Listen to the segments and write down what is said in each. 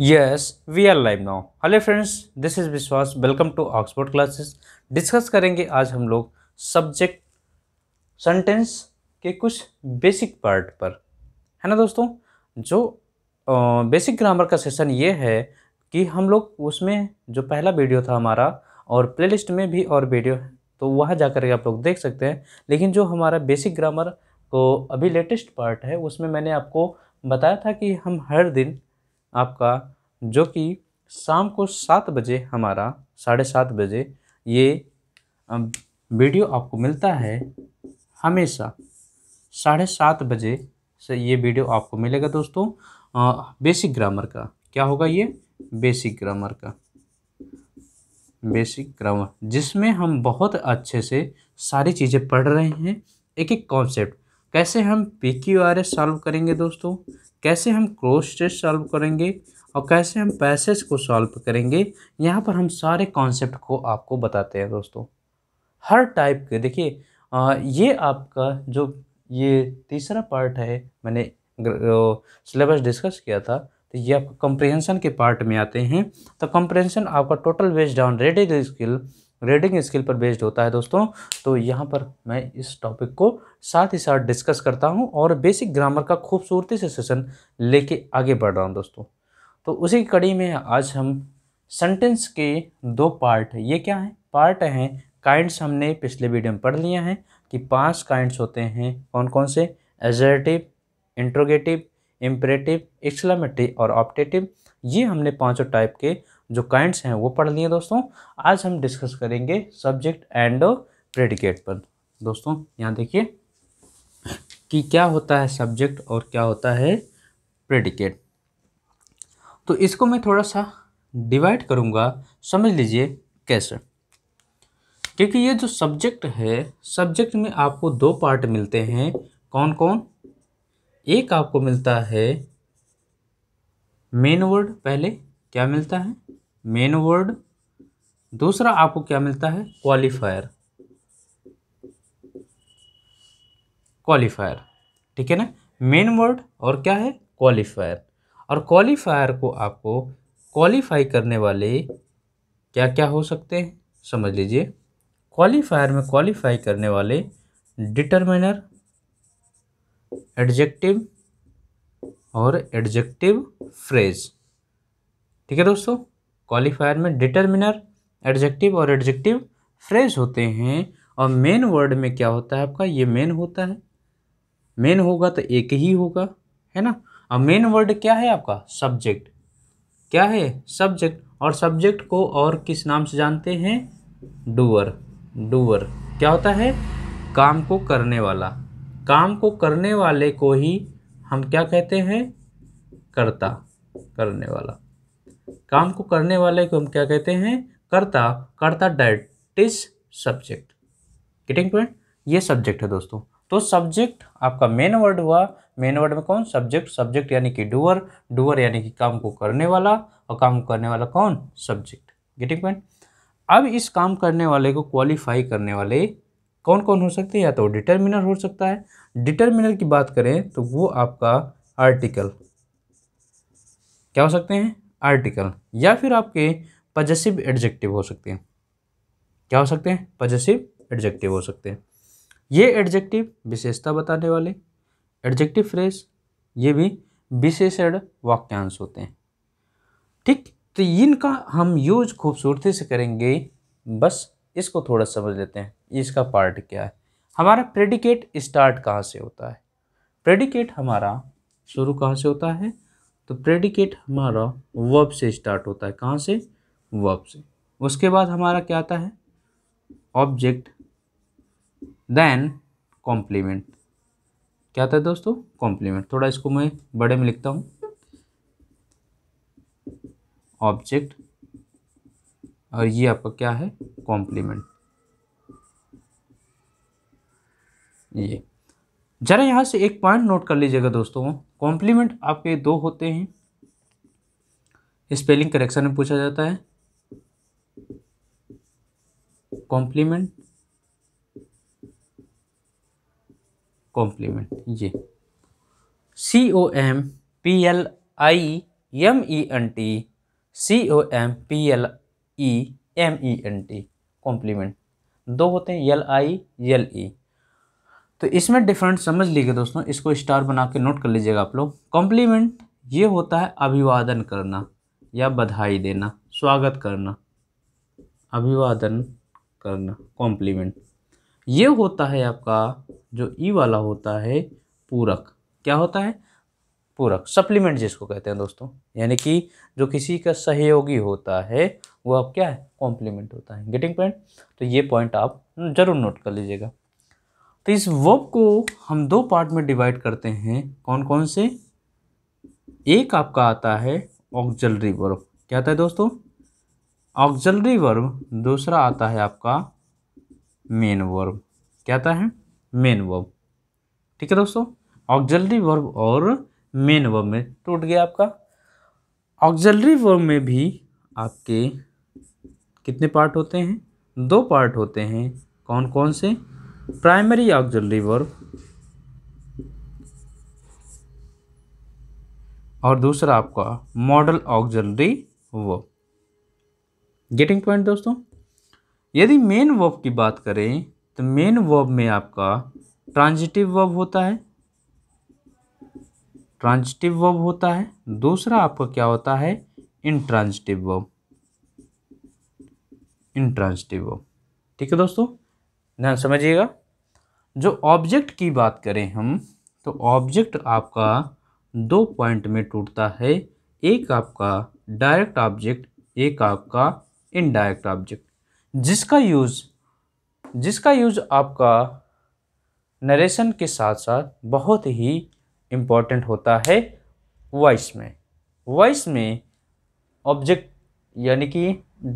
yes we are live now hello friends this is Vishwas welcome to Oxford classes discuss करेंगे आज हम लोग subject sentence के कुछ बेसिक पार्ट पर है ना दोस्तों जो बेसिक ग्रामर का सेशन ये है कि हम लोग उसमें जो पहला वीडियो था हमारा और प्लेलिस्ट में भी और वीडियो है तो वहाँ जा के आप लोग देख सकते हैं लेकिन जो हमारा बेसिक ग्रामर को अभी लेटेस्ट पार्ट है उसमें मैंने आपको बताया था कि हम हर दिन आपका जो कि शाम को सात बजे हमारा साढ़े सात बजे ये वीडियो आपको मिलता है हमेशा साढ़े सात बजे से ये वीडियो आपको मिलेगा दोस्तों बेसिक ग्रामर का क्या होगा ये बेसिक ग्रामर का बेसिक ग्रामर जिसमें हम बहुत अच्छे से सारी चीज़ें पढ़ रहे हैं एक एक कॉन्सेप्ट कैसे हम P Q R S solve करेंगे दोस्तों कैसे हम क्रोस टेस्ट सॉल्व करेंगे और कैसे हम पैसेज को सॉल्व करेंगे यहाँ पर हम सारे कॉन्सेप्ट को आपको बताते हैं दोस्तों हर टाइप के देखिए ये आपका जो ये तीसरा पार्ट है मैंने सिलेबस डिस्कस किया था तो ये आपका कंप्रिहेंशन के पार्ट में आते हैं तो कंप्रिहेंशन आपका total based on reading skill reading skill पर बेस्ड होता है दोस्तों तो यहाँ पर मैं इस टॉपिक को साथ ही साथ डिस्कस करता हूँ और बेसिक ग्रामर का खूबसूरती से सेशन लेके आगे बढ़ रहा हूँ दोस्तों तो उसी कड़ी में आज हम सेंटेंस के दो पार्ट ये क्या है पार्ट हैं काइंड्स हमने पिछले वीडियो में पढ़ लिया है कि पांच काइंड्स होते हैं कौन कौन से एजर्टिव इंट्रोगेटिव इम्परेटिव एक्सलामेटिव और ऑप्टेटिव ये हमने पांचों टाइप के जो काइंड्स हैं वो पढ़ लिए दोस्तों आज हम डिस्कस करेंगे सब्जेक्ट एंड प्रेडिकेट पर दोस्तों यहाँ देखिए कि क्या होता है सब्जेक्ट और क्या होता है प्रेडिकेट तो इसको मैं थोड़ा सा डिवाइड करूँगा समझ लीजिए कैसे क्योंकि ये जो सब्जेक्ट है सब्जेक्ट में आपको दो पार्ट मिलते हैं कौन कौन एक आपको मिलता है मेन वर्ड पहले क्या मिलता है मेन वर्ड दूसरा आपको क्या मिलता है क्वालिफायर क्वालिफायर ठीक है ना मेन वर्ड और क्या है क्वालिफायर और क्वालिफायर को आपको क्वालिफाई करने वाले क्या क्या हो सकते हैं समझ लीजिए क्वालिफायर में क्वालिफाई करने वाले डिटर्मिनर एडजेक्टिव और एडजेक्टिव फ्रेज ठीक है दोस्तों क्वालिफायर में डिटर्मिनर एडजेक्टिव और एडजेक्टिव फ्रेज होते हैं और मेन वर्ड में क्या होता है आपका ये मेन होता है मेन होगा तो एक ही होगा है ना अब मेन वर्ड क्या है आपका सब्जेक्ट क्या है सब्जेक्ट और सब्जेक्ट को और किस नाम से जानते हैं डूअर डूअर क्या होता है काम को करने वाला काम को करने वाले को ही हम क्या कहते हैं करता करने वाला काम को करने वाले को हम क्या कहते हैं करता करता that is subject getting point ये सब्जेक्ट है दोस्तों तो सब्जेक्ट आपका मेन वर्ड हुआ मेन वर्ड में कौन सब्जेक्ट सब्जेक्ट यानी कि डूअर डूअर यानी कि काम को करने वाला और काम करने वाला कौन सब्जेक्ट गेटिंग पॉइंट अब इस काम करने वाले को क्वालिफाई करने वाले कौन कौन हो सकते हैं या तो डिटर्मिनर हो सकता है डिटर्मिनर की बात करें तो वो आपका आर्टिकल क्या हो सकते हैं आर्टिकल या फिर आपके पजेसिव एडजेक्टिव हो सकते हैं क्या हो सकते हैं पजेसिव एडजेक्टिव हो सकते हैं ये एडजेक्टिव विशेषता बताने वाले एडजेक्टिव फ्रेज ये भी विशेषण वाक्यांश होते हैं ठीक तो इनका हम यूज खूबसूरती से करेंगे बस इसको थोड़ा समझ लेते हैं इसका पार्ट क्या है हमारा प्रेडिकेट स्टार्ट कहाँ से होता है प्रेडिकेट हमारा शुरू कहाँ से होता है तो प्रेडिकेट हमारा वर्ब से स्टार्ट होता है कहाँ से वर्ब से उसके बाद हमारा क्या आता है ऑब्जेक्ट देन कॉम्प्लीमेंट क्या था दोस्तों कॉम्प्लीमेंट थोड़ा इसको मैं बड़े में लिखता हूँ ऑब्जेक्ट और ये आपका क्या है कॉम्प्लीमेंट ये ज़रा यहाँ से एक पॉइंट नोट कर लीजिएगा दोस्तों कॉम्प्लीमेंट आपके दो होते हैं स्पेलिंग करेक्शन में पूछा जाता है कॉम्प्लीमेंट कॉम्प्लीमेंट ये C O M P L I M E N T C O M P L E M E N T complement दो होते हैं यल आई यल ई तो इसमें डिफरेंट समझ लीजिए दोस्तों इसको स्टार बना के नोट कर लीजिएगा आप लोग कॉम्प्लीमेंट ये होता है अभिवादन करना या बधाई देना स्वागत करना अभिवादन करना कॉम्प्लीमेंट ये होता है आपका जो ई e वाला होता है पूरक क्या होता है पूरक सप्लीमेंट जिसको कहते हैं दोस्तों यानी कि जो किसी का सहयोगी होता है वो अब क्या है कॉम्प्लीमेंट होता है गेटिंग पॉइंट तो ये पॉइंट आप जरूर नोट कर लीजिएगा तो इस वर्ब को हम दो पार्ट में डिवाइड करते हैं कौन कौन से एक आपका आता है ऑक्जलरी वर्ब क्या आता है दोस्तों ऑक्जलरी वर्ब दूसरा आता है आपका मेन वर्ब क्या आता है मेन वर्ब ठीक है दोस्तों ऑक्जलरी वर्ब और मेन वर्ब में टूट गया आपका ऑक्जलरी वर्ब में भी आपके कितने पार्ट होते हैं दो पार्ट होते हैं कौन कौन से प्राइमरी ऑक्जलरी वर्ब और दूसरा आपका modal auxiliary verb getting point दोस्तों यदि मेन वर्ब की बात करें तो मेन वर्ब में आपका ट्रांजिटिव वर्ब होता है ट्रांजिटिव वर्ब होता है दूसरा आपका क्या होता है इनट्रांजिटिव वर्ब इनट्रांजिटिव वर्ब ठीक है दोस्तों ध्यान समझिएगा जो ऑब्जेक्ट की बात करें हम तो ऑब्जेक्ट आपका दो पॉइंट में टूटता है एक आपका डायरेक्ट ऑब्जेक्ट एक आपका इनडायरेक्ट ऑब्जेक्ट जिसका यूज़ जिसका यूज आपका नरेशन के साथ साथ बहुत ही इम्पॉर्टेंट होता है वॉइस में वॉइस में ऑब्जेक्ट यानी कि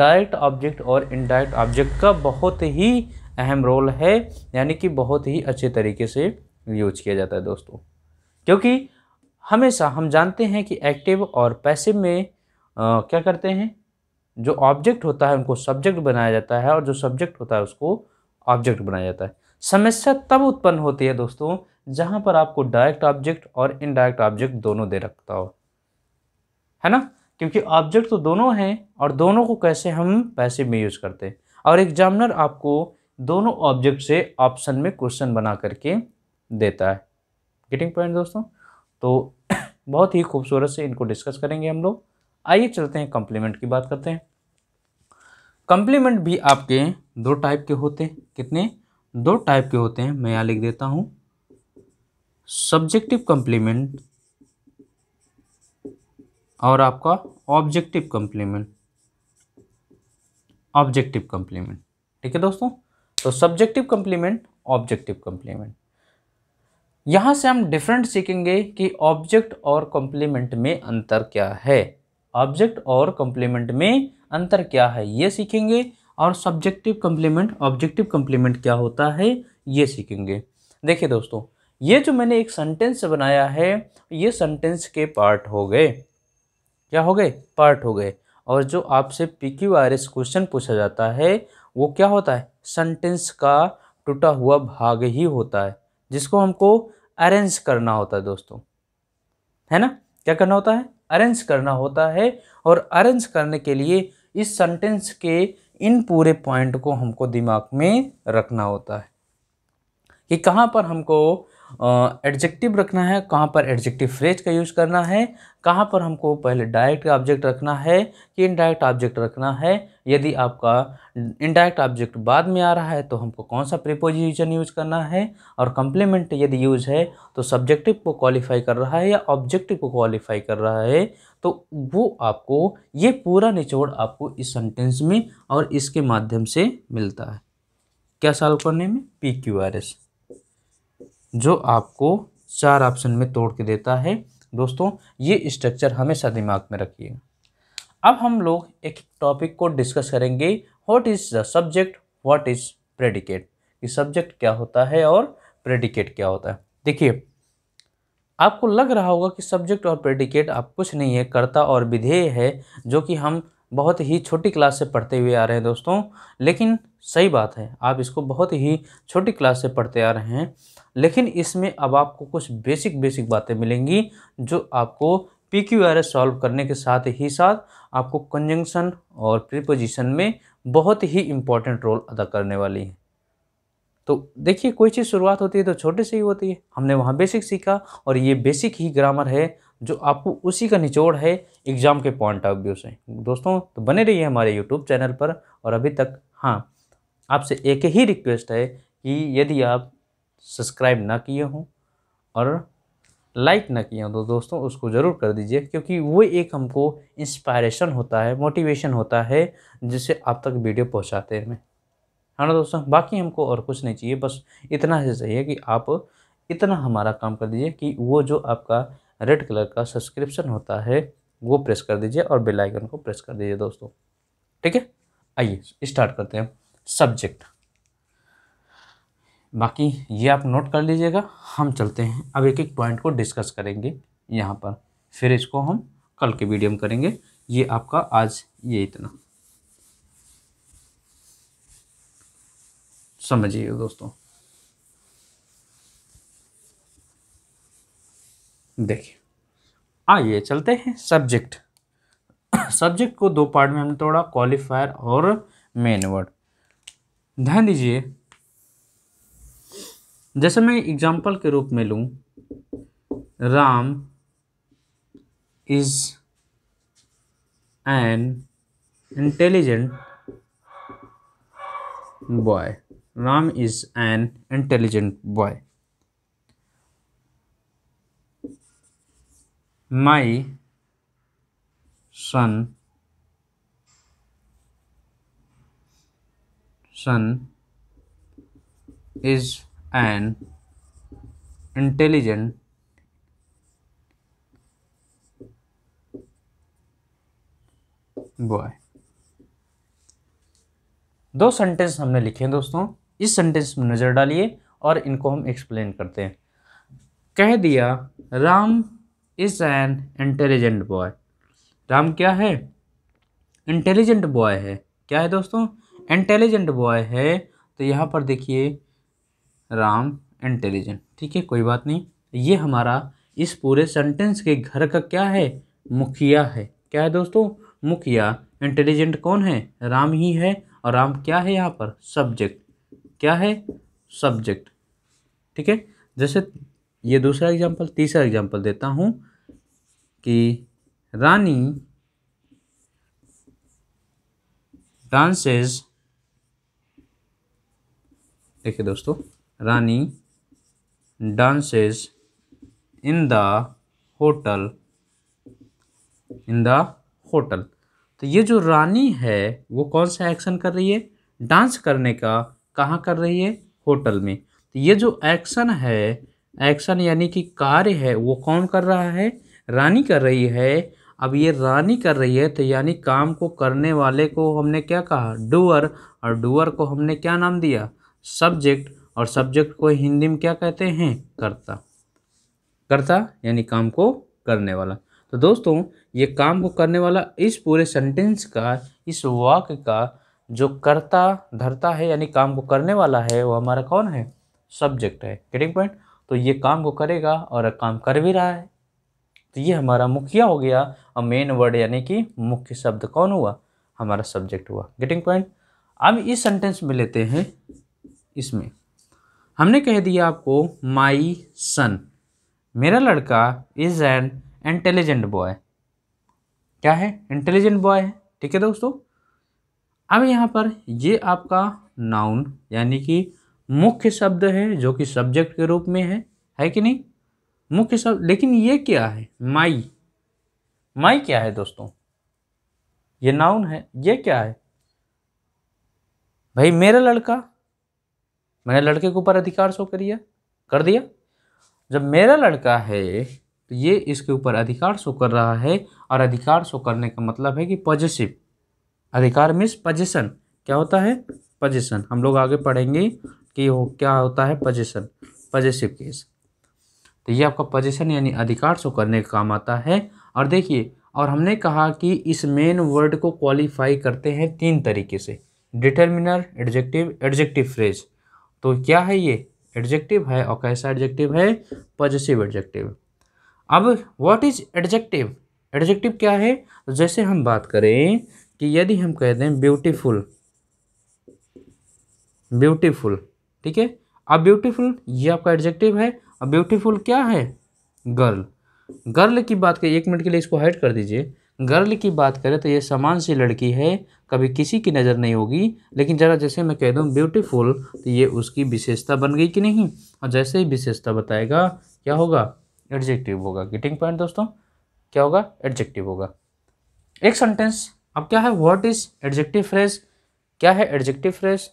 डायरेक्ट ऑब्जेक्ट और इनडायरेक्ट ऑब्जेक्ट का बहुत ही अहम रोल है यानी कि बहुत ही अच्छे तरीके से यूज किया जाता है दोस्तों क्योंकि हमेशा हम जानते हैं कि एक्टिव और पैसिव में आ, क्या करते हैं जो ऑब्जेक्ट होता है उनको सब्जेक्ट बनाया जाता है और जो सब्जेक्ट होता है उसको ऑब्जेक्ट बनाया जाता है समस्या तब उत्पन्न होती है दोस्तों जहाँ पर आपको डायरेक्ट ऑब्जेक्ट और इनडायरेक्ट ऑब्जेक्ट दोनों दे रखता हो है ना क्योंकि ऑब्जेक्ट तो दोनों हैं और दोनों को कैसे हम पैसे में यूज़ करते हैं और एग्जामिनर आपको दोनों ऑब्जेक्ट से ऑप्शन में क्वेश्चन बना करके देता है गेटिंग पॉइंट दोस्तों तो बहुत ही खूबसूरत से इनको डिस्कस करेंगे हम लोग आइए चलते हैं कम्प्लीमेंट की बात करते हैं कम्प्लीमेंट भी आपके दो टाइप के होते हैं कितने दो टाइप के होते हैं मैं यहाँ लिख देता हूँ सब्जेक्टिव कंप्लीमेंट और आपका ऑब्जेक्टिव कंप्लीमेंट ऑब्जेक्टिव कंप्लीमेंट ठीक है दोस्तों तो सब्जेक्टिव कंप्लीमेंट ऑब्जेक्टिव कंप्लीमेंट यहां से हम डिफरेंट सीखेंगे कि ऑब्जेक्ट और कंप्लीमेंट में अंतर क्या है ऑब्जेक्ट और कंप्लीमेंट में अंतर क्या है ये सीखेंगे और सब्जेक्टिव कंप्लीमेंट ऑब्जेक्टिव कंप्लीमेंट क्या होता है ये सीखेंगे देखिए दोस्तों ये जो मैंने एक सेंटेंस बनाया है ये सेंटेंस के पार्ट हो गए क्या हो गए पार्ट हो गए और जो आपसे P Q R S question पूछा जाता है वो क्या होता है सेंटेंस का टूटा हुआ भाग ही होता है जिसको हमको अरेंज करना होता है दोस्तों है ना क्या करना होता है अरेंज करना होता है और अरेंज करने के लिए इस सेंटेंस के इन पूरे पॉइंट को हमको दिमाग में रखना होता है कि कहाँ पर हमको एडजेक्टिव रखना है कहाँ पर एडजेक्टिव फ्रेज का यूज़ करना है कहाँ पर हमको पहले डायरेक्ट ऑब्जेक्ट रखना है कि इनडायरेक्ट ऑब्जेक्ट रखना है यदि आपका इनडायरेक्ट ऑब्जेक्ट बाद में आ रहा है तो हमको कौन सा प्रिपोजिशन यूज करना है और कम्प्लीमेंट यदि यूज है तो सब्जेक्टिव को क्वालिफाई कर रहा है या ऑब्जेक्टिव को क्वालिफाई कर रहा है तो वो आपको ये पूरा निचोड़ आपको इस सेंटेंस में और इसके माध्यम से मिलता है क्या सॉल्व करने में पी क्यू आर एस जो आपको चार ऑप्शन में तोड़ के देता है दोस्तों ये स्ट्रक्चर हमेशा दिमाग में रखिएगा अब हम लोग एक टॉपिक को डिस्कस करेंगे what is the subject what is predicate कि सब्जेक्ट क्या होता है और प्रेडिकेट क्या होता है देखिए आपको लग रहा होगा कि सब्जेक्ट और प्रेडिकेट आप कुछ नहीं है कर्ता और विधेय है जो कि हम बहुत ही छोटी क्लास से पढ़ते हुए आ रहे हैं दोस्तों लेकिन सही बात है आप इसको बहुत ही छोटी क्लास से पढ़ते आ रहे हैं लेकिन इसमें अब आपको कुछ बेसिक बेसिक बातें मिलेंगी जो आपको P Q R S solve करने के साथ ही साथ आपको कंजंक्शन और प्रीपोजिशन में बहुत ही इम्पॉर्टेंट रोल अदा करने वाली है तो देखिए कोई चीज़ शुरुआत होती है तो छोटे से ही होती है हमने वहाँ बेसिक सीखा और ये बेसिक ही ग्रामर है जो आपको उसी का निचोड़ है एग्ज़ाम के पॉइंट ऑफ व्यू से दोस्तों तो बने रहिए हमारे यूट्यूब चैनल पर और अभी तक हाँ आपसे एक ही रिक्वेस्ट है कि यदि आप सब्सक्राइब ना किए हों और लाइक ना किए हों तो दोस्तों उसको ज़रूर कर दीजिए क्योंकि वो एक हमको इंस्पायरेशन होता है मोटिवेशन होता है जिससे आप तक वीडियो पहुँचाते हैं है हाँ ना दोस्तों बाकी हमको और कुछ नहीं चाहिए बस इतना ही चाहिए कि आप इतना हमारा काम कर दीजिए कि वो जो आपका रेड कलर का सब्सक्रिप्शन होता है वो प्रेस कर दीजिए और बेल आइकन को प्रेस कर दीजिए दोस्तों ठीक है आइए स्टार्ट करते हैं सब्जेक्ट बाकी ये आप नोट कर लीजिएगा हम चलते हैं अब एक एक पॉइंट को डिस्कस करेंगे यहाँ पर फिर इसको हम कल के वीडियो में करेंगे ये आपका आज ये इतना समझिए दोस्तों देखिए आइए चलते हैं सब्जेक्ट सब्जेक्ट को दो पार्ट में हमने तोड़ा क्वालिफायर और मेन वर्ड ध्यान दीजिए जैसे मैं एग्जाम्पल के रूप में लूँ Ram is an intelligent boy Ram is an intelligent boy my son son is an intelligent boy दो सेंटेंस हमने लिखे हैं दोस्तों इस सेंटेंस में नज़र डालिए और इनको हम एक्सप्लेन करते हैं कह दिया Ram is an intelligent boy Ram क्या है इंटेलिजेंट बॉय है क्या है दोस्तों इंटेलिजेंट बॉय है तो यहाँ पर देखिए राम इंटेलिजेंट ठीक है कोई बात नहीं ये हमारा इस पूरे सेंटेंस के घर का क्या है मुखिया है क्या है दोस्तों मुखिया इंटेलिजेंट कौन है राम ही है और राम क्या है यहाँ पर सब्जेक्ट क्या है सब्जेक्ट ठीक है जैसे ये दूसरा एग्जाम्पल तीसरा एग्जाम्पल देता हूँ कि रानी डांसेज देखिए दोस्तों Rani dances in the hotel in the hotel तो ये जो रानी है वो कौन सा एक्शन कर रही है डांस करने का कहाँ कर रही है होटल में तो ये जो एक्शन है एक्शन यानी कि कार्य है वो कौन कर रहा है रानी कर रही है अब ये रानी कर रही है तो यानी काम को करने वाले को हमने क्या कहा डूअर और डूअर को हमने क्या नाम दिया सब्जेक्ट और सब्जेक्ट को हिंदी में क्या कहते हैं कर्ता कर्ता यानी काम को करने वाला तो दोस्तों ये काम को करने वाला इस पूरे सेंटेंस का इस वाक्य का जो कर्ता धरता है यानी काम को करने वाला है वो हमारा कौन है सब्जेक्ट है गेटिंग पॉइंट तो ये काम को करेगा और काम कर भी रहा है तो ये हमारा मुखिया हो गया और मेन वर्ड यानी कि मुख्य शब्द कौन हुआ हमारा सब्जेक्ट हुआ गेटिंग पॉइंट अब इस सेंटेंस में लेते हैं इसमें हमने कह दिया आपको माई सन मेरा लड़का इज़ एन इंटेलिजेंट बॉय क्या है इंटेलिजेंट बॉय है ठीक है दोस्तों अब यहाँ पर ये आपका नाउन यानी कि मुख्य शब्द है जो कि सब्जेक्ट के रूप में है है कि नहीं मुख्य शब्द लेकिन ये क्या है माई माई क्या है दोस्तों ये नाउन है ये क्या है भाई मेरा लड़का मैंने लड़के के ऊपर अधिकार शो कर दिया कर दिया जब मेरा लड़का है तो ये इसके ऊपर अधिकार शो कर रहा है और अधिकार शो करने का मतलब है कि पॉजिशिव अधिकार मीन्स पजेशन क्या होता है पजेशन हम लोग आगे पढ़ेंगे कि हो क्या होता है पजेशन पजिशिव केस तो ये आपका पजेशन यानी अधिकार शो करने का काम आता है और देखिए और हमने कहा कि इस मेन वर्ड को क्वालिफाई करते हैं तीन तरीके से डिटर्मिनर एडजेक्टिव एडजेक्टिव फ्रेज तो क्या है ये एडजेक्टिव है और कैसा एडजेक्टिव है पॉजिटिव एडजेक्टिव अब व्हाट इज एडजेक्टिव एडजेक्टिव क्या है जैसे हम बात करें कि यदि हम कह दें ब्यूटीफुल ब्यूटीफुल ठीक है अब ब्यूटीफुल ये आपका एडजेक्टिव है अब ब्यूटीफुल क्या है गर्ल गर्ल की बात करिए एक मिनट के लिए इसको हाइड कर दीजिए गर्ल की बात करें तो ये समान सी लड़की है कभी किसी की नज़र नहीं होगी लेकिन ज़रा जैसे मैं कह दूँ ब्यूटीफुल तो ये उसकी विशेषता बन गई कि नहीं और जैसे ही विशेषता बताएगा क्या होगा एडजेक्टिव होगा गिटिंग पॉइंट दोस्तों क्या होगा एडजेक्टिव होगा एक सेंटेंस अब क्या है व्हाट इज़ एडजेक्टिव फ्रेज क्या है एडजेक्टिव फ्रेज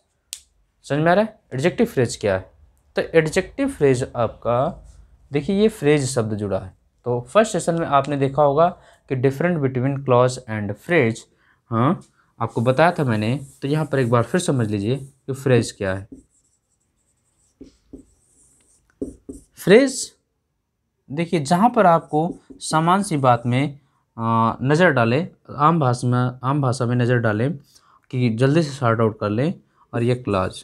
समझ में आ रहा है एडजेक्टिव फ्रेज क्या है तो एडजेक्टिव फ्रेज आपका देखिए ये फ्रेज शब्द जुड़ा है तो फर्स्ट सेशन में आपने देखा होगा कि different between clause and phrase हाँ आपको बताया था मैंने तो यहाँ पर एक बार फिर समझ लीजिए कि फ्रेज क्या है फ्रेज देखिए जहाँ पर आपको सामान सी बात में नज़र डालें आम भाषा में आम भाषा में नज़र डालें कि जल्दी से शॉर्ट आउट कर लें और ये क्लॉज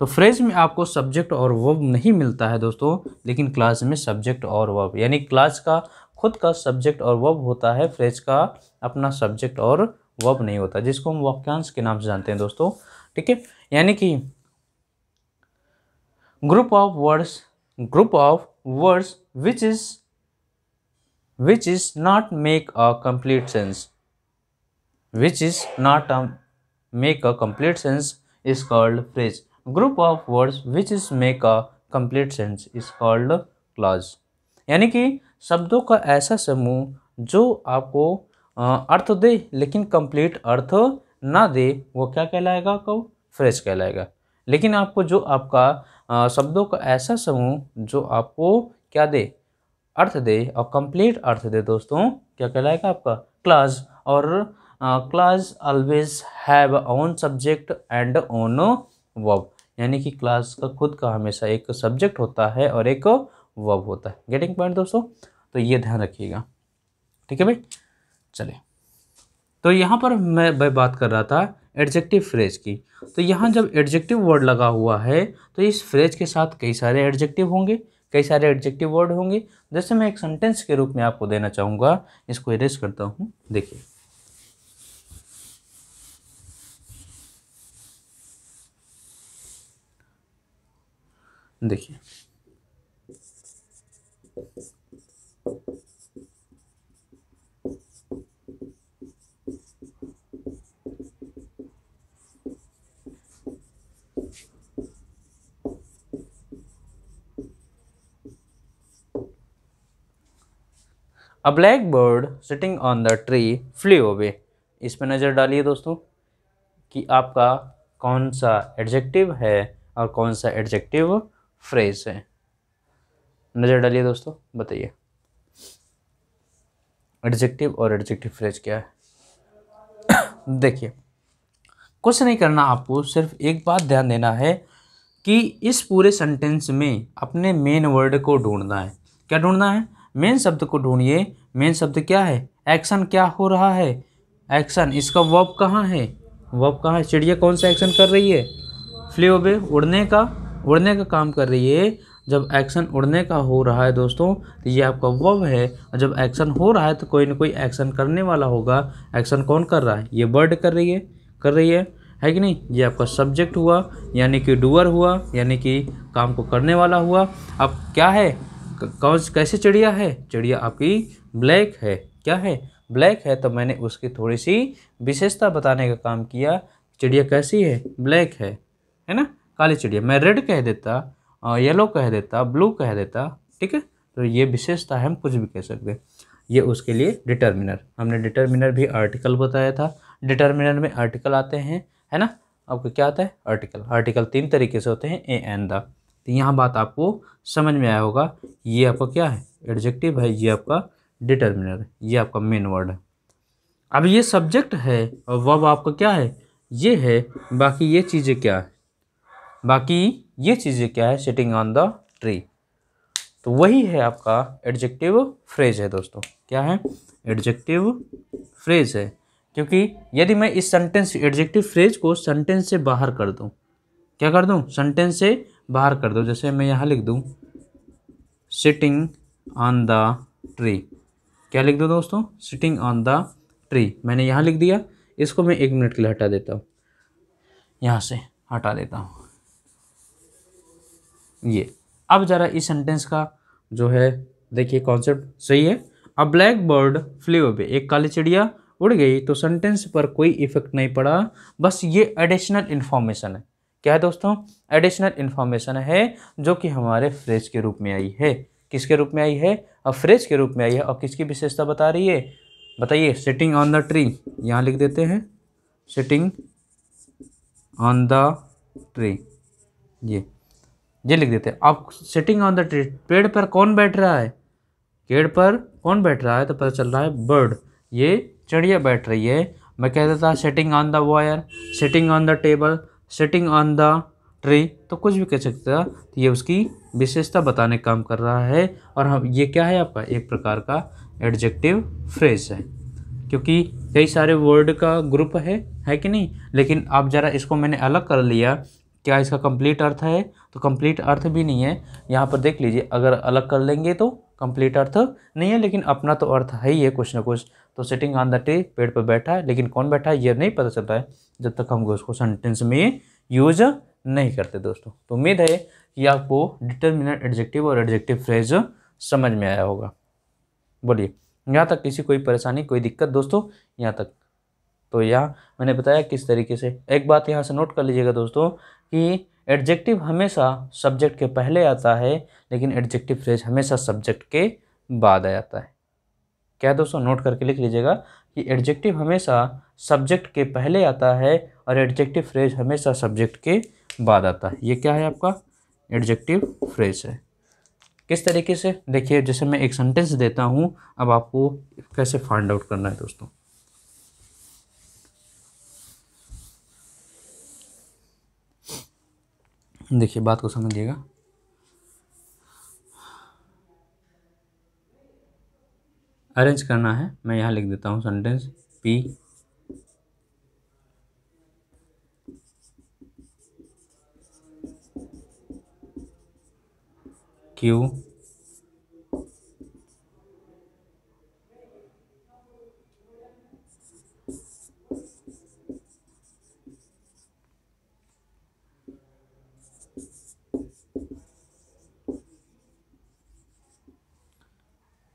तो फ्रेज में आपको सब्जेक्ट और वर्ब नहीं मिलता है दोस्तों लेकिन क्लास में सब्जेक्ट और वर्ब यानी क्लास का खुद का सब्जेक्ट और वर्ब होता है फ्रेज का अपना सब्जेक्ट और वर्ब नहीं होता जिसको हम वाक्यांश के नाम से जानते हैं दोस्तों ठीक है यानी कि group of words group of words which is which is not make a complete sense which is not a make a complete sense is called phrase group of words which is make a complete sense is called clause यानी कि शब्दों का ऐसा समूह जो आपको अर्थ दे लेकिन complete अर्थ ना दे वो क्या कहलाएगा आपको फ्रेज कहलाएगा लेकिन आपको जो आपका शब्दों का ऐसा समूह जो आपको क्या दे अर्थ दे और कंप्लीट अर्थ दे दोस्तों क्या कहलाएगा आपका क्लास और clause always have own subject and own verb यानी कि क्लास का खुद का हमेशा एक सब्जेक्ट होता है और एक वर्ब होता है गेटिंग पॉइंट दोस्तों तो ये ध्यान रखिएगा ठीक है भाई चले तो यहाँ पर मैं भाई बात कर रहा था एडजेक्टिव फ्रेज की तो यहाँ जब एडजेक्टिव वर्ड लगा हुआ है तो इस फ्रेज के साथ कई सारे एडजेक्टिव होंगे कई सारे एडजेक्टिव वर्ड होंगे जैसे मैं एक सेंटेंस के रूप में आपको देना चाहूँगा इसको इरेज करता हूँ देखिए देखिए a black bird sitting on the tree flew away इस पर नज़र डालिए दोस्तों कि आपका कौन सा एडजेक्टिव है और कौन सा एडजेक्टिव फ्रेज है नज़र डालिए दोस्तों बताइए एडजेक्टिव और एडजेक्टिव फ्रेज क्या है देखिए कुछ नहीं करना आपको सिर्फ एक बात ध्यान देना है कि इस पूरे सेंटेंस में अपने मेन वर्ड को ढूंढना है क्या ढूंढना है मेन शब्द को ढूंढिए मेन शब्द क्या है एक्शन क्या हो रहा है एक्शन इसका वर्ब कहाँ है वर्ब कहाँ है चिड़िया कौन सा एक्शन कर रही है फ्ली उड़ने का उड़ने का काम कर रही है जब एक्शन उड़ने का हो रहा है दोस्तों तो ये आपका वर्ब है और जब एक्शन हो रहा है तो कोई ना कोई एक्शन करने वाला होगा एक्शन कौन कर रहा है ये बर्ड कर रही है कर रही है है कि नहीं ये आपका सब्जेक्ट हुआ यानी कि डूअर हुआ यानी कि काम को करने वाला हुआ अब क्या है कौन कैसे चिड़िया है चिड़िया आपकी ब्लैक है क्या है ब्लैक है तो मैंने उसकी थोड़ी सी विशेषता बताने का काम किया चिड़िया कैसी है ब्लैक है है ना काली चिड़िया मैं रेड कह देता येलो कह देता ब्लू कह देता ठीक है तो ये विशेषता है हम कुछ भी कह सकते हैं ये उसके लिए डिटर्मिनर हमने डिटर्मिनर भी आर्टिकल बताया था डिटर्मिनर में आर्टिकल आते हैं है ना आपको क्या आता है आर्टिकल आर्टिकल तीन तरीके से होते हैं ए एन द तो यहाँ बात आपको समझ में आया होगा ये आपका क्या है एडजेक्टिव है ये आपका डिटर्मिनर ये आपका मेन वर्ड है अब ये सब्जेक्ट है वह वब आपका क्या है ये है बाकी ये चीज़ें क्या है बाकी ये चीज़ें क्या है सिटिंग ऑन द ट्री तो वही है आपका एडजेक्टिव फ्रेज है दोस्तों क्या है एडजेक्टिव फ्रेज है क्योंकि यदि मैं इस सेंटेंस एडजेक्टिव फ्रेज को सेंटेंस से बाहर कर दूं क्या कर दूं सेंटेंस से बाहर कर दूं जैसे मैं यहाँ लिख दूं सिटिंग ऑन द ट्री क्या लिख दूं दोस्तों सिटिंग ऑन द ट्री मैंने यहाँ लिख दिया इसको मैं एक मिनट के लिए हटा देता हूँ यहाँ से हटा देता हूँ ये अब ज़रा इस सेंटेंस का जो है देखिए कॉन्सेप्ट सही है a black bird flew away एक काली चिड़िया उड़ गई तो सेंटेंस पर कोई इफेक्ट नहीं पड़ा बस ये एडिशनल इन्फॉर्मेशन है क्या है दोस्तों एडिशनल इन्फॉर्मेशन है जो कि हमारे फ्रेज के रूप में आई है किसके रूप में आई है अब फ्रेज के रूप में आई है और किसकी विशेषता बता रही है बताइए सिटिंग ऑन द ट्री यहाँ लिख देते हैं सिटिंग ऑन द ट्री ये ये लिख देते हैं अब सिटिंग ऑन द ट्री पेड़ पर कौन बैठ रहा है पेड़ पर कौन बैठ रहा है तो पता चल रहा है बर्ड ये चिड़िया बैठ रही है मैं कह देता sitting on the wire sitting on the table sitting on the tree तो कुछ भी कह सकता तो ये उसकी विशेषता बताने का काम कर रहा है और हम ये क्या है आपका एक प्रकार का एडजेक्टिव फ्रेज है क्योंकि कई सारे वर्ड का ग्रुप है है कि नहीं लेकिन आप ज़रा इसको मैंने अलग कर लिया क्या इसका कंप्लीट अर्थ है तो कंप्लीट अर्थ भी नहीं है यहाँ पर देख लीजिए अगर अलग कर लेंगे तो कंप्लीट अर्थ नहीं है लेकिन अपना तो अर्थ है ही है कुछ ना कुछ तो सिटिंग ऑन द ट्री पेड़ पर बैठा है लेकिन कौन बैठा है ये नहीं पता चलता है जब तक हम उसको सेंटेंस में यूज नहीं करते दोस्तों तो उम्मीद है कि आपको डिटर्मिनेंट एडजेक्टिव और एडजेक्टिव फ्रेज समझ में आया होगा बोलिए यहाँ तक किसी कोई परेशानी कोई दिक्कत दोस्तों यहाँ तक तो यहाँ मैंने बताया किस तरीके से एक बात यहाँ से नोट कर लीजिएगा दोस्तों कि एडजेक्टिव हमेशा सब्जेक्ट के पहले आता है लेकिन एडजेक्टिव फ्रेज हमेशा सब्जेक्ट के बाद आ जाता है क्या दोस्तों नोट करके लिख लीजिएगा कि एडजेक्टिव हमेशा सब्जेक्ट के पहले आता है और एडजेक्टिव फ्रेज हमेशा सब्जेक्ट के बाद आता है ये क्या है आपका एडजेक्टिव फ्रेज है किस तरीके से देखिए जैसे मैं एक सेंटेंस देता हूँ अब आपको कैसे फाइंड आउट करना है दोस्तों देखिए बात को समझिएगा अरेंज करना है मैं यहाँ लिख देता हूँ सेंटेंस पी क्यू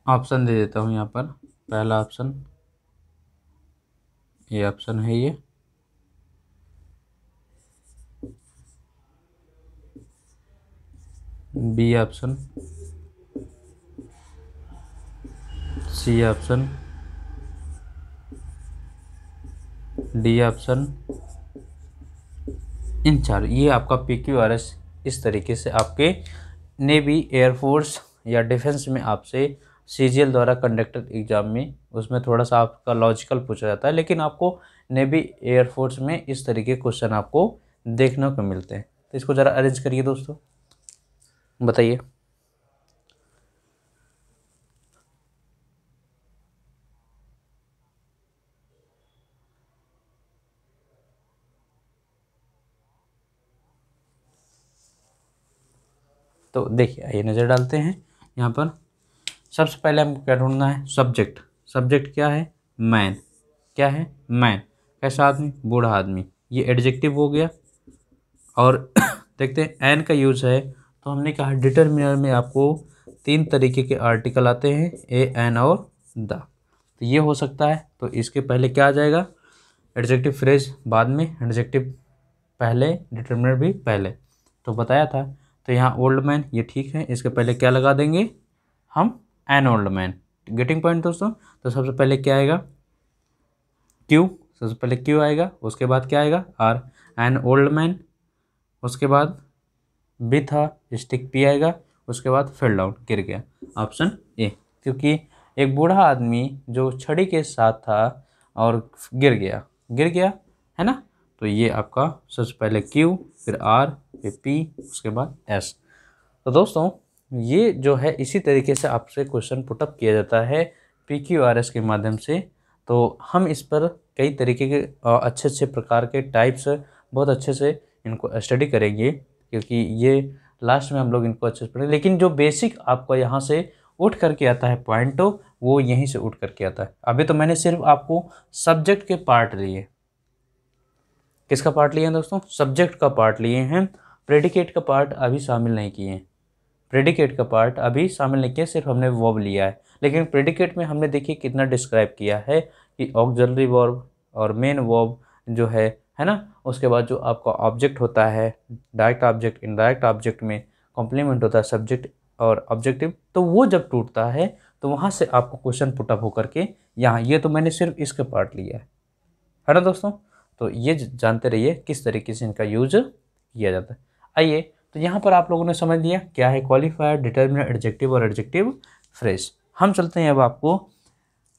ऑप्शन दे देता हूँ यहाँ पर पहला ऑप्शन ये ऑप्शन है ये B option C option D option इन चार ये आपका पी क्यू आर एस इस तरीके से आपके नेवी एयरफोर्स या डिफेंस में आपसे सी द्वारा कंडक्टेड एग्ज़ाम में उसमें थोड़ा सा आपका लॉजिकल पूछा जाता है लेकिन आपको नेवी एयरफोर्स में इस तरीके क्वेश्चन आपको देखने को मिलते हैं तो इसको ज़रा अरेंज करिए दोस्तों बताइए तो देखिए आइए नज़र डालते हैं यहाँ पर सबसे पहले हमको क्या ढूंढना है सब्जेक्ट सब्जेक्ट क्या है मैन क्या है मैन कैसा आदमी बूढ़ा आदमी ये एडजेक्टिव हो गया और देखते हैं एन का यूज़ है तो हमने कहा डिटर्मिनर में आपको तीन तरीके के आर्टिकल आते हैं ए एन और द तो ये हो सकता है तो इसके पहले क्या आ जाएगा एडजेक्टिव फ्रेज बाद में एडजेक्टिव पहले डिटरमिनर भी पहले तो बताया था तो यहाँ ओल्ड मैन ये ठीक है इसके पहले क्या लगा देंगे हम an old man getting point दोस्तों तो सबसे पहले क्या आएगा क्यू सबसे पहले क्यू आएगा उसके बाद क्या आएगा आर एन ओल्ड मैन उसके बाद बी था स्टिक पी आएगा उसके बाद फिल्ड आउट गिर गया ऑप्शन ए क्योंकि एक बूढ़ा आदमी जो छड़ी के साथ था और गिर गया गिर गया है ना तो ये आपका सबसे पहले क्यू फिर आर फिर पी उसके बाद एस तो दोस्तों ये जो है इसी तरीके से आपसे क्वेश्चन पुटअप किया जाता है पी क्यू आर एस के माध्यम से तो हम इस पर कई तरीके के अच्छे अच्छे प्रकार के टाइप्स बहुत अच्छे से इनको स्टडी करेंगे क्योंकि ये लास्ट में हम लोग इनको अच्छे से पढ़ेंगे लेकिन जो बेसिक आपका यहाँ से उठ करके आता है पॉइंट वो यहीं से उठ करके आता है अभी तो मैंने सिर्फ आपको सब्जेक्ट के पार्ट लिए किसका पार्ट लिए हैं दोस्तों सब्जेक्ट का पार्ट लिए हैं प्रेडिकेट का पार्ट अभी शामिल नहीं किए हैं प्रेडिकेट का पार्ट अभी शामिल नहीं किया सिर्फ हमने वर्ब लिया है लेकिन प्रेडिकेट में हमने देखिए कितना डिस्क्राइब किया है कि ऑक्जलरी वर्ब और मेन वर्ब जो है है ना उसके बाद जो आपका ऑब्जेक्ट होता है डायरेक्ट ऑब्जेक्ट इनडायरेक्ट ऑब्जेक्ट में कॉम्प्लीमेंट होता है सब्जेक्ट और ऑब्जेक्टिव तो वो जब टूटता है तो वहाँ से आपको क्वेश्चन पुटअप होकर के यहाँ ये तो मैंने सिर्फ इसका पार्ट लिया है है ना दोस्तों तो ये जानते रहिए किस तरीके से इनका यूज किया जाता है आइए तो यहाँ पर आप लोगों ने समझ लिया क्या है क्वालिफायर डिटर्मिनर एडजेक्टिव और एडजेक्टिव फ्रेश हम चलते हैं अब आपको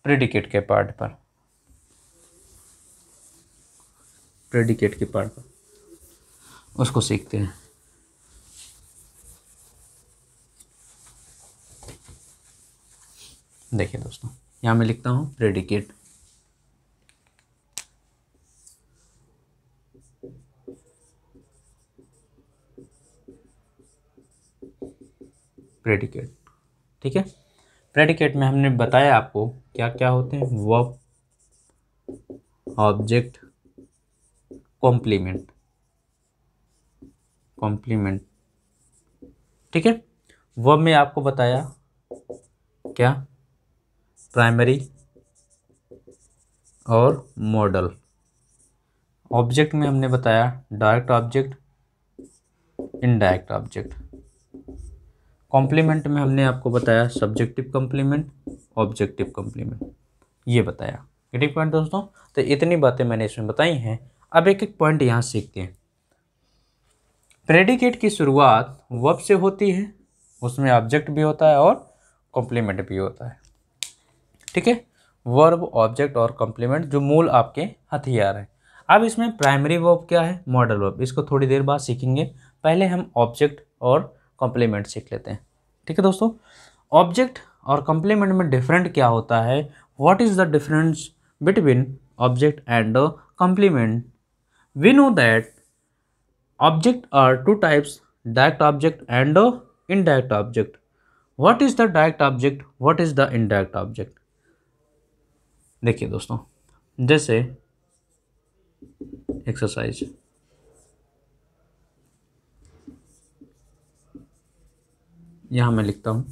प्रेडिकेट के पार्ट पर प्रेडिकेट के पार्ट पर उसको सीखते हैं देखिए दोस्तों यहाँ मैं लिखता हूँ प्रेडिकेट प्रेडिकेट ठीक है प्रेडिकेट में हमने बताया आपको क्या क्या होते हैं वर्ब ऑब्जेक्ट कॉम्प्लीमेंट कॉम्प्लीमेंट ठीक है वर्ब में आपको बताया क्या प्राइमरी और मॉडल ऑब्जेक्ट में हमने बताया direct object indirect object complement में हमने आपको बताया सब्जेक्टिव कॉम्प्लीमेंट ऑब्जेक्टिव कॉम्प्लीमेंट ये बताया ठीक पॉइंट दोस्तों तो इतनी बातें मैंने इसमें बताई हैं अब एक एक पॉइंट यहाँ सीखते हैं प्रेडिकेट की शुरुआत वब से होती है उसमें ऑब्जेक्ट भी होता है और कॉम्प्लीमेंट भी होता है ठीक है वर्ब ऑब्जेक्ट और कॉम्प्लीमेंट जो मूल आपके हथियार हैं अब इसमें प्राइमरी वर्ब क्या है मॉडल वर्ब इसको थोड़ी देर बाद सीखेंगे पहले हम ऑब्जेक्ट और कॉम्प्लीमेंट सीख लेते हैं ठीक है दोस्तों ऑब्जेक्ट और कॉम्प्लीमेंट में डिफरेंट क्या होता है what is the difference between object and complement we know that object are two types direct object and indirect object what is the direct object what is the indirect object देखिए दोस्तों जैसे exercise यहाँ मैं लिखता हूँ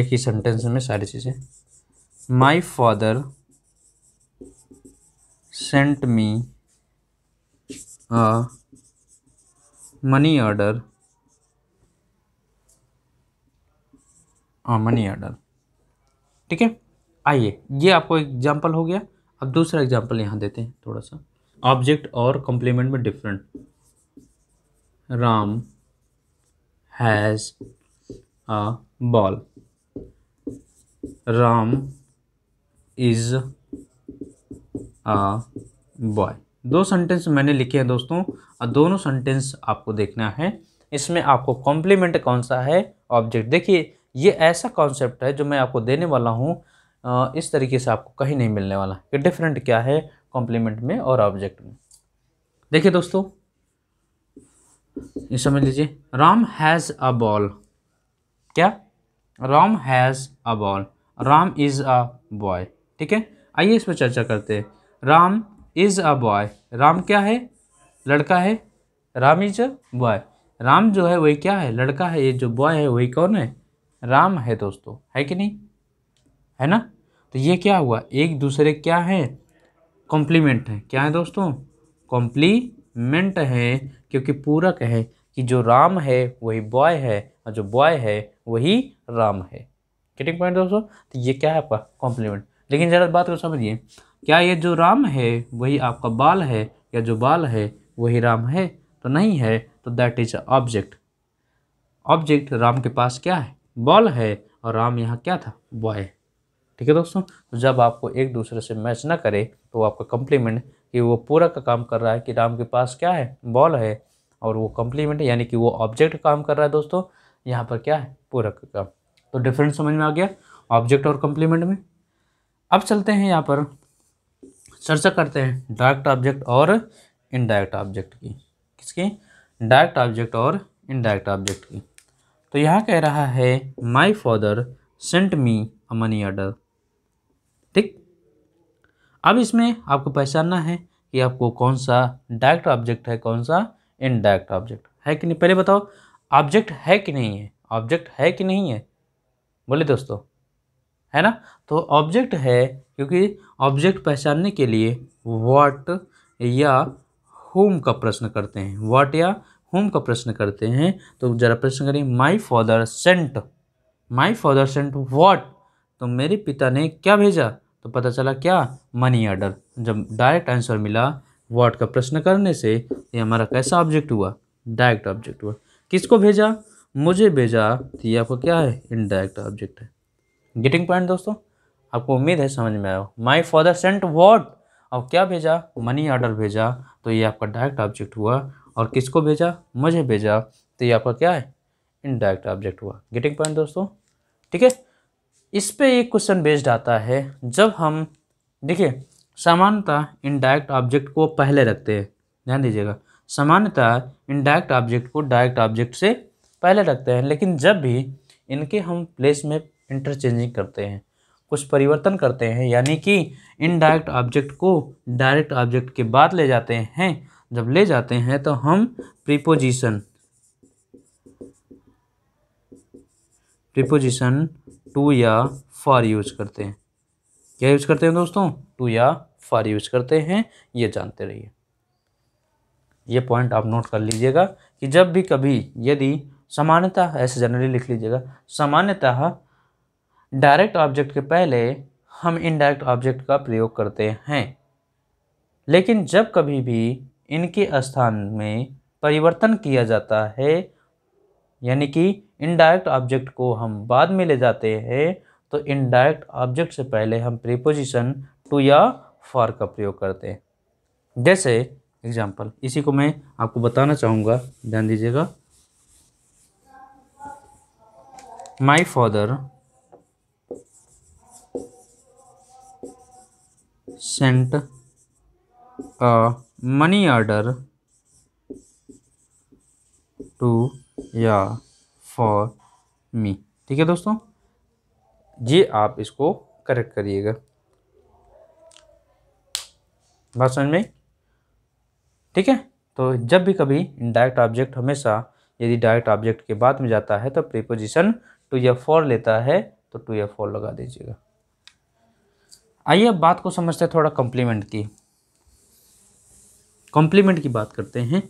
एक ही sentence में सारी चीज़ें my father sent me a money order money order ठीक है आइए ये आपको एग्जाम्पल हो गया अब दूसरा एग्जाम्पल यहाँ देते हैं थोड़ा सा ऑब्जेक्ट और कॉम्प्लीमेंट में different Ram has a ball Ram is a boy दो सेंटेंस मैंने लिखे हैं दोस्तों और दोनों सेंटेंस आपको देखना है इसमें आपको कॉम्प्लीमेंट कौन सा है ऑब्जेक्ट देखिए ये ऐसा कॉन्सेप्ट है जो मैं आपको देने वाला हूँ इस तरीके से आपको कहीं नहीं मिलने वाला कि डिफरेंट क्या है कॉम्प्लीमेंट में और ऑब्जेक्ट में देखिए दोस्तों ये समझ लीजिए राम हैज़ अ बॉल क्या Ram has a ball Ram is a boy ठीक है आइए इस पर चर्चा करते हैं Ram is a boy Ram क्या है लड़का है Ram is a boy Ram जो है वही क्या है लड़का है ये जो बॉय है वही कौन है राम है दोस्तों है कि नहीं है ना तो ये क्या हुआ एक दूसरे क्या है कॉम्प्लीमेंट है क्या है दोस्तों कॉम्प्लीमेंट है क्योंकि पूरक है कि जो राम है वही बॉय है और जो बॉय है वही राम है गेटिंग पॉइंट दोस्तों तो ये क्या है आपका कॉम्प्लीमेंट लेकिन ज़रा बात को समझिए क्या ये जो राम है वही आपका बाल है या जो बाल है वही राम है तो नहीं है तो that is object object Ram के पास क्या है बॉल है और राम यहाँ क्या था बॉय ठीक है दोस्तों तो जब आपको एक दूसरे से मैच ना करे तो आपका कॉम्प्लीमेंट कि वो पूरा का काम कर रहा है कि राम के पास क्या है बॉल है और वो कम्प्लीमेंट है यानी कि वो ऑब्जेक्ट काम कर रहा है दोस्तों यहाँ पर क्या है पूरक का तो डिफरेंस समझ में आ गया ऑब्जेक्ट और कम्प्लीमेंट में अब चलते हैं यहाँ पर चर्चा करते हैं डायरेक्ट ऑब्जेक्ट और इनडायरेक्ट ऑब्जेक्ट की किसकी डायरेक्ट ऑब्जेक्ट और इनडायरेक्ट ऑब्जेक्ट की तो यहाँ कह रहा है my father sent me a money order ठीक अब इसमें आपको पहचानना है कि आपको कौन सा डायरेक्ट ऑब्जेक्ट है कौन सा इनडायरेक्ट ऑब्जेक्ट है कि नहीं पहले बताओ ऑब्जेक्ट है कि नहीं है ऑब्जेक्ट है कि नहीं है बोले दोस्तों है ना तो ऑब्जेक्ट है क्योंकि ऑब्जेक्ट पहचानने के लिए वाट या होम का प्रश्न करते हैं वाट या होम का प्रश्न करते हैं तो जरा प्रश्न करें my father sent my father sent what तो मेरे पिता ने क्या भेजा तो पता चला क्या मनी ऑर्डर जब डायरेक्ट आंसर मिला वर्ड का प्रश्न करने से ये हमारा कैसा ऑब्जेक्ट हुआ डायरेक्ट ऑब्जेक्ट हुआ किसको भेजा मुझे भेजा तो ये आपका क्या है इनडायरेक्ट ऑब्जेक्ट है गेटिंग पॉइंट दोस्तों आपको उम्मीद है समझ में आया माई फादर सेंट व्हाट और क्या भेजा मनी ऑर्डर भेजा तो ये आपका डायरेक्ट ऑब्जेक्ट हुआ और किसको भेजा मुझे भेजा तो ये आपका क्या है इनडायरेक्ट ऑब्जेक्ट हुआ गेटिंग पॉइंट दोस्तों ठीक है इस पर एक क्वेश्चन बेस्ड आता है जब हम देखिए सामान्यतः इनडायरेक्ट ऑब्जेक्ट को पहले रखते हैं ध्यान दीजिएगा सामान्यतः इनडायरेक्ट ऑब्जेक्ट को डायरेक्ट ऑब्जेक्ट से पहले रखते हैं लेकिन जब भी इनके हम प्लेस में इंटरचेंजिंग करते हैं कुछ परिवर्तन करते हैं यानी कि इनडायरेक्ट ऑब्जेक्ट को डायरेक्ट ऑब्जेक्ट के बाद ले जाते हैं जब ले जाते हैं तो हम प्रीपोजिशन प्रीपोजिशन टू या फॉर यूज करते हैं क्या यूज करते हैं दोस्तों टू या फॉर यूज करते हैं ये जानते रहिए ये पॉइंट आप नोट कर लीजिएगा कि जब भी कभी यदि सामान्यतः ऐसे जनरली लिख लीजिएगा सामान्यतः डायरेक्ट ऑब्जेक्ट के पहले हम इनडायरेक्ट ऑब्जेक्ट का प्रयोग करते हैं लेकिन जब कभी भी इनके स्थान में परिवर्तन किया जाता है यानी कि इनडायरेक्ट ऑब्जेक्ट को हम बाद में ले जाते हैं तो इनडायरेक्ट ऑब्जेक्ट से पहले हम प्रीपोजिशन टू या फॉर का प्रयोग करते हैं जैसे एग्जाम्पल इसी को मैं आपको बताना चाहूँगा ध्यान दीजिएगा my father sent a money order to या फॉर मी ठीक है दोस्तों जी आप इसको करेक्ट करिएगा बात समझ में ठीक है तो जब भी कभी इनडायरेक्ट ऑब्जेक्ट हमेशा यदि डायरेक्ट ऑब्जेक्ट के बाद में जाता है तो प्रीपोजिशन टू या फोर लेता है तो टू या फोर लगा दीजिएगा आइए अब बात को समझते हैं थोड़ा कॉम्प्लीमेंट की कॉम्प्लीमेंट की बात करते हैं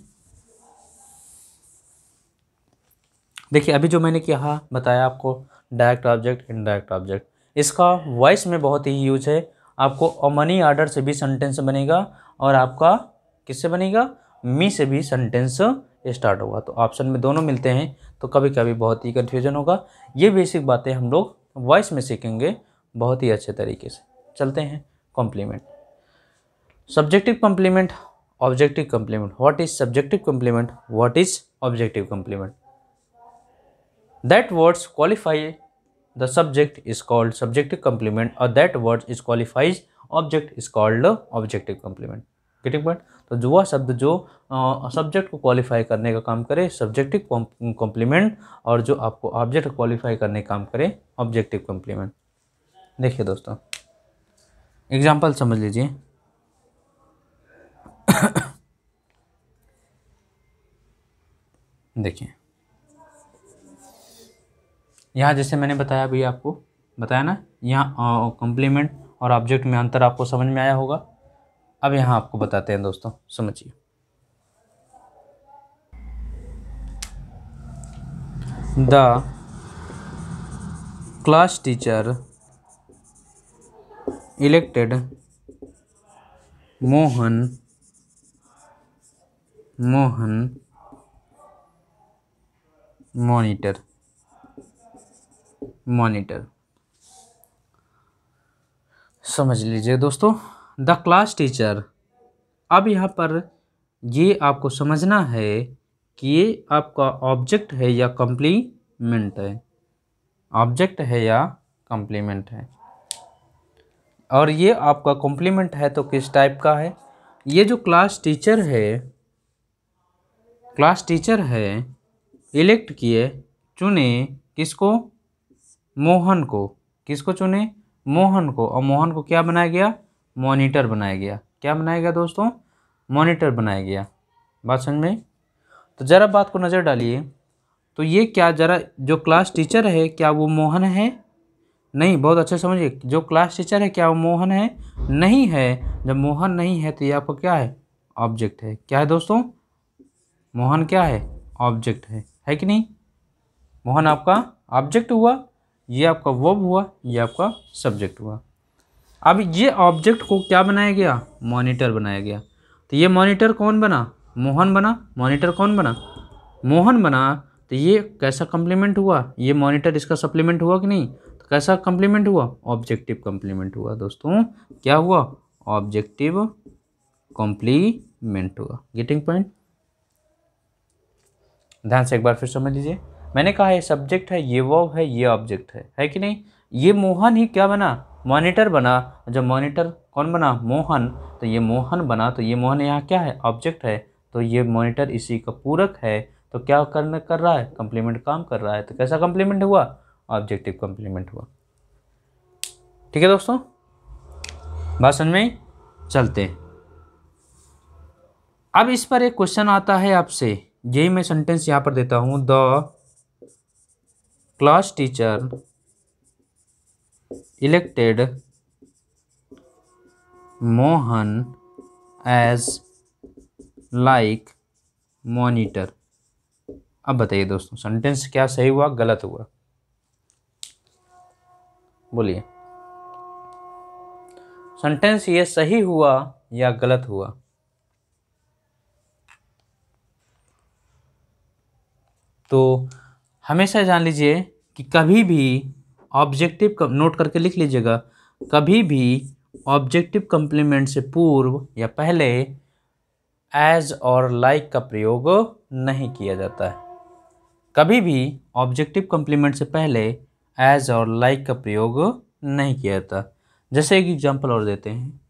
देखिए अभी जो मैंने कहा बताया आपको डायरेक्ट ऑब्जेक्ट इनडायरेक्ट ऑब्जेक्ट इसका वॉइस में बहुत ही यूज है आपको मनी आर्डर से भी सेंटेंस बनेगा और आपका किससे बनेगा मी से भी सेंटेंस स्टार्ट होगा तो ऑप्शन में दोनों मिलते हैं तो कभी कभी बहुत ही कन्फ्यूजन होगा ये बेसिक बातें हम लोग वॉइस में सीखेंगे बहुत ही अच्छे तरीके से चलते हैं complement subjective complement objective complement what is subjective complement what is objective complement that words qualify the subject is called subjective complement or that word is qualifies object is called objective complement getting point तो जुआ शब्द जो subject को qualify करने का काम करे subjective complement और जो आपको ऑब्जेक्ट क्वालिफाई करने का काम करे ऑब्जेक्टिव कॉम्प्लीमेंट देखिए दोस्तों एग्जाम्पल समझ लीजिए देखिए यहाँ जैसे मैंने बताया भैया आपको बताया ना यहाँ कॉम्प्लीमेंट और ऑब्जेक्ट में अंतर आपको समझ में आया होगा अब यहाँ आपको बताते हैं दोस्तों समझिए the class teacher elected Mohan Mohan monitor monitor समझ लीजिए दोस्तों द क्लास टीचर अब यहाँ पर ये आपको समझना है कि ये आपका ऑब्जेक्ट है या कंप्लीमेंट है ऑब्जेक्ट है या कम्प्लीमेंट है और ये आपका कॉम्प्लीमेंट है तो किस टाइप का है ये जो क्लास टीचर है क्लास टीचर है इलेक्ट किए चुने किसको मोहन को किसको चुने मोहन को और मोहन को क्या बनाया गया मॉनिटर बनाया गया क्या बनाया गया दोस्तों मॉनिटर बनाया गया बात समझ में तो ज़रा बात को नज़र डालिए तो ये क्या ज़रा जो क्लास टीचर है क्या वो मोहन है नहीं बहुत अच्छे समझिए जो क्लास टीचर है क्या वो मोहन है नहीं है जब मोहन नहीं है तो ये आपका क्या है ऑब्जेक्ट है क्या है दोस्तों मोहन क्या है ऑब्जेक्ट है है कि नहीं मोहन आपका ऑब्जेक्ट हुआ ये आपका वर्ब हुआ ये आपका सब्जेक्ट हुआ अब ये ऑब्जेक्ट को क्या बनाया गया मॉनिटर बनाया गया तो ये मॉनिटर कौन बना मोहन बना मॉनिटर कौन बना मोहन बना तो ये कैसा कम्प्लीमेंट हुआ ये मॉनिटर इसका सप्लीमेंट हुआ कि नहीं तो कैसा कम्प्लीमेंट हुआ ऑब्जेक्टिव कम्प्लीमेंट हुआ दोस्तों क्या हुआ ऑब्जेक्टिव कॉम्प्लीमेंट हुआ गेटिंग पॉइंट ध्यान से एक बार फिर समझ लीजिए मैंने कहा ये सब्जेक्ट है ये वर्ब है ये ऑब्जेक्ट है है कि नहीं ये मोहन ही क्या बना मॉनिटर बना जब मॉनिटर कौन बना मोहन तो ये मोहन बना तो ये मोहन यहाँ क्या है ऑब्जेक्ट है तो ये मॉनिटर इसी का पूरक है तो क्या करने कर रहा है कंप्लीमेंट काम कर रहा है तो कैसा कंप्लीमेंट हुआ ऑब्जेक्टिव कंप्लीमेंट हुआ ठीक है दोस्तों बात समझ में चलते अब इस पर एक क्वेश्चन आता है आपसे यही मैं सेंटेंस यहाँ पर देता हूँ the class teacher elected mohan as like monitor अब बताइए दोस्तों सेंटेंस क्या सही हुआ गलत हुआ बोलिए सेंटेंस ये सही हुआ या गलत हुआ तो हमेशा जान लीजिए कि कभी भी ऑब्जेक्टिव नोट करके लिख लीजिएगा कभी भी ऑब्जेक्टिव कम्प्लीमेंट से पूर्व या पहले एज और लाइक का प्रयोग नहीं किया जाता है कभी भी ऑब्जेक्टिव कम्प्लीमेंट से पहले एज और लाइक का प्रयोग नहीं किया जाता जैसे एक एग्जांपल और देते हैं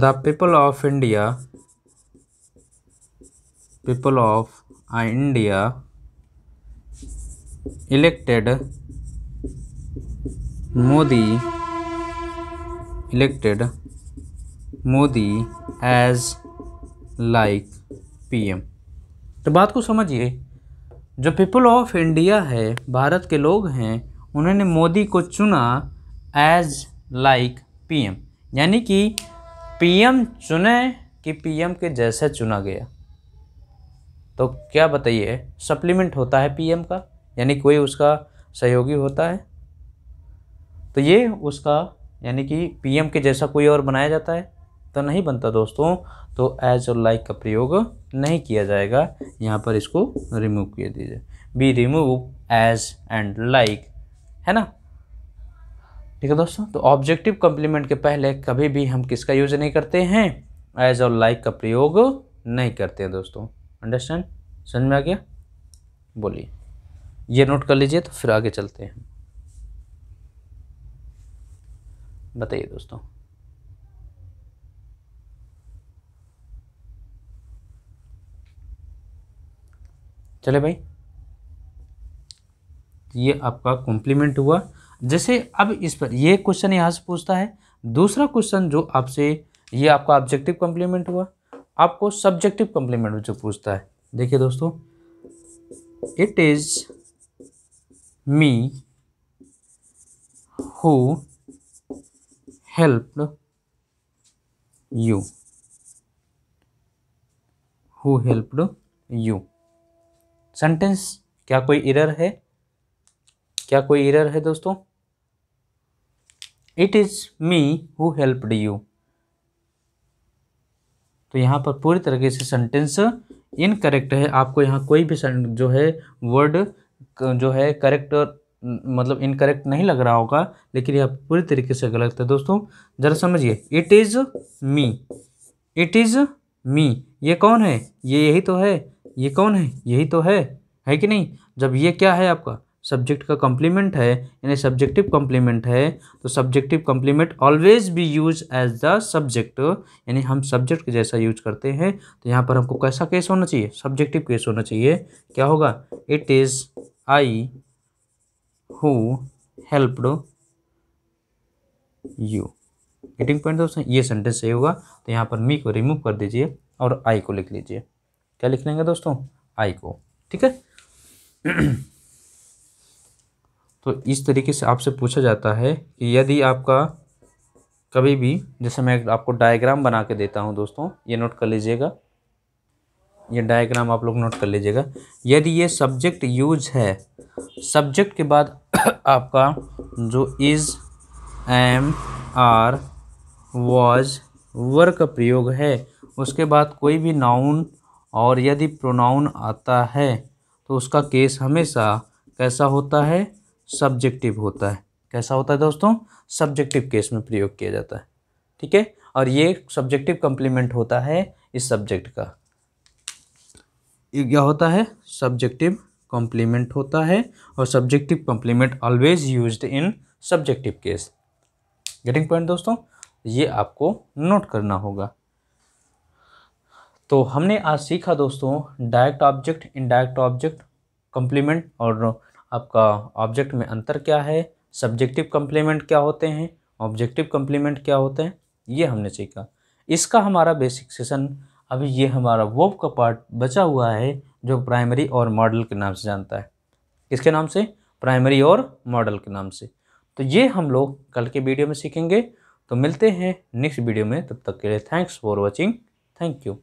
the people of India people of India elected Modi elected Modi as like pm तो बात को समझिए जो पीपल ऑफ इंडिया है भारत के लोग हैं उन्होंने मोदी को चुना एज लाइक पीएम यानी कि पीएम चुने कि पीएम के जैसे चुना गया तो क्या बताइए सप्लीमेंट होता है पीएम का यानी कोई उसका सहयोगी होता है तो ये उसका यानी कि पीएम के जैसा कोई और बनाया जाता है तो नहीं बनता दोस्तों तो एज और लाइक का प्रयोग नहीं किया जाएगा यहाँ पर इसको रिमूव किया दीजिए be remove as and like है ना ठीक है दोस्तों तो ऑब्जेक्टिव कम्प्लीमेंट के पहले कभी भी हम किसका यूज नहीं करते हैं एज और लाइक का प्रयोग नहीं करते हैं दोस्तों अंडरस्टैंड समझ में आ गया बोलिए ये नोट कर लीजिए तो फिर आगे चलते हैं बताइए दोस्तों चले भाई ये आपका कॉम्प्लीमेंट हुआ जैसे अब इस पर ये क्वेश्चन यहाँ से पूछता है दूसरा क्वेश्चन जो आपसे ये आपका ऑब्जेक्टिव कॉम्प्लीमेंट हुआ आपको सब्जेक्टिव कॉम्प्लीमेंट में जो पूछता है देखिए दोस्तों it is me who help you who helped you sentence क्या कोई इरर है क्या कोई इरर है दोस्तों it is me who helped you तो यहाँ पर पूरी तरीके से सेंटेंस इनकरेक्ट है आपको यहाँ कोई भी जो है वर्ड जो है करेक्ट मतलब इनकरेक्ट नहीं लग रहा होगा लेकिन यह पूरी तरीके से गलत है दोस्तों ज़रा समझिए it is me it is me ये कौन है ये यही तो है ये कौन है यही तो है है कि नहीं जब ये क्या है आपका सब्जेक्ट का कॉम्प्लीमेंट है यानी सब्जेक्टिव कॉम्प्लीमेंट है तो subjective complement always be use as the subject यानी हम सब्जेक्ट के जैसा यूज करते हैं तो यहाँ पर हमको कैसा केस होना चाहिए सब्जेक्टिव केस होना चाहिए क्या होगा it is I who helped you getting point दोस्तों ये सेंटेंस सही होगा तो यहाँ पर मी को रिमूव कर दीजिए और आई को लिख लीजिए क्या लिख लेंगे दोस्तों आई को ठीक है तो इस तरीके से आपसे पूछा जाता है कि यदि आपका कभी भी जैसे मैं आपको डायग्राम बना के देता हूँ दोस्तों ये नोट कर लीजिएगा ये डायग्राम आप लोग नोट कर लीजिएगा यदि ये सब्जेक्ट यूज है सब्जेक्ट के बाद आपका जो is am are was were का प्रयोग है उसके बाद कोई भी नाउन और यदि प्रोनाउन आता है तो उसका केस हमेशा कैसा होता है सब्जेक्टिव होता है कैसा होता है दोस्तों सब्जेक्टिव केस में प्रयोग किया जाता है ठीक है और ये सब्जेक्टिव कंप्लीमेंट होता है इस सब्जेक्ट का ये क्या होता है सब्जेक्टिव कॉम्प्लीमेंट होता है और subjective complement always use in subjective case getting point दोस्तों ये आपको नोट करना होगा तो हमने आज सीखा दोस्तों direct object indirect object complement और आपका ऑब्जेक्ट में अंतर क्या है सब्जेक्टिव कंप्लीमेंट क्या होते हैं ऑब्जेक्टिव कंप्लीमेंट क्या होते हैं ये हमने सीखा इसका हमारा बेसिक सेशन अभी ये हमारा वो का पार्ट बचा हुआ है जो प्राइमरी और मॉडल के नाम से जानता है किसके नाम से प्राइमरी और मॉडल के नाम से तो ये हम लोग कल के वीडियो में सीखेंगे तो मिलते हैं नेक्स्ट वीडियो में तब तक के लिए thanks for watching thank you